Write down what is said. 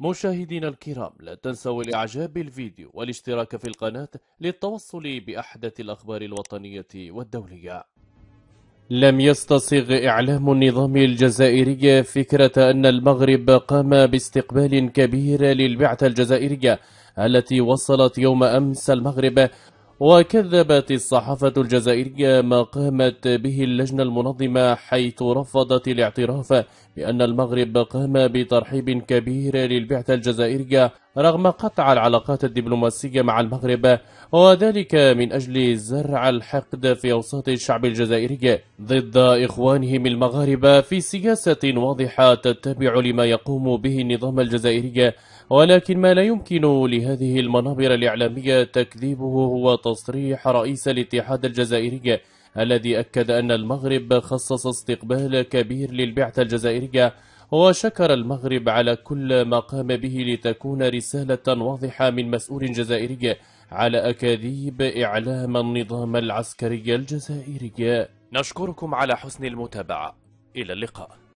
مشاهدينا الكرام لا تنسوا الاعجاب بالفيديو والاشتراك في القناة للتوصل بأحدث الأخبار الوطنية والدولية لم يستصغ إعلام النظام الجزائري فكرة أن المغرب قام باستقبال كبير للبعثة الجزائرية التي وصلت يوم أمس المغرب وكذبت الصحافة الجزائرية ما قامت به اللجنة المنظمة حيث رفضت الاعتراف بأن المغرب قام بترحيب كبير للبعثة الجزائرية رغم قطع العلاقات الدبلوماسية مع المغرب وذلك من أجل زرع الحقد في أوساط الشعب الجزائري ضد إخوانهم المغاربة في سياسة واضحة تتبع لما يقوم به النظام الجزائري ولكن ما لا يمكن لهذه المنابر الإعلامية تكذيبه هو تصريح رئيس الاتحاد الجزائري الذي أكد أن المغرب خصص استقبال كبير للبعثة الجزائرية وشكر المغرب على كل ما قام به لتكون رسالة واضحة من مسؤول جزائري على أكاذيب إعلام النظام العسكري الجزائري نشكركم على حسن المتابعة إلى اللقاء